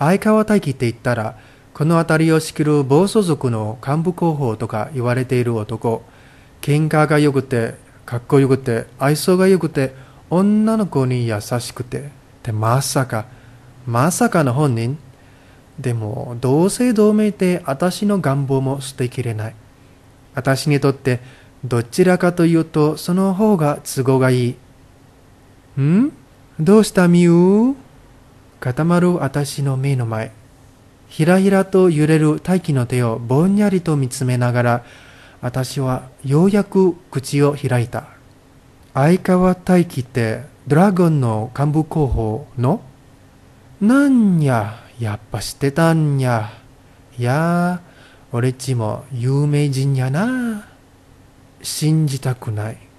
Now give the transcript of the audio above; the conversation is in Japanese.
相川大輝って言ったら、この辺りを仕切る暴走族の幹部候補とか言われている男。喧嘩が良くて、かっこよくて、愛想が良くて、女の子に優しくて。で、まさか、まさかの本人でも、同姓同名って私の願望も捨てきれない。私にとって、どちらかというと、その方が都合がいい。んどうしたみゆう固まる私の目の前、ひらひらと揺れる大気の手をぼんやりと見つめながら、私はようやく口を開いた。相川大輝ってドラゴンの幹部候補のなんや、やっぱしてたんや。いや俺っちも有名人やな。信じたくない。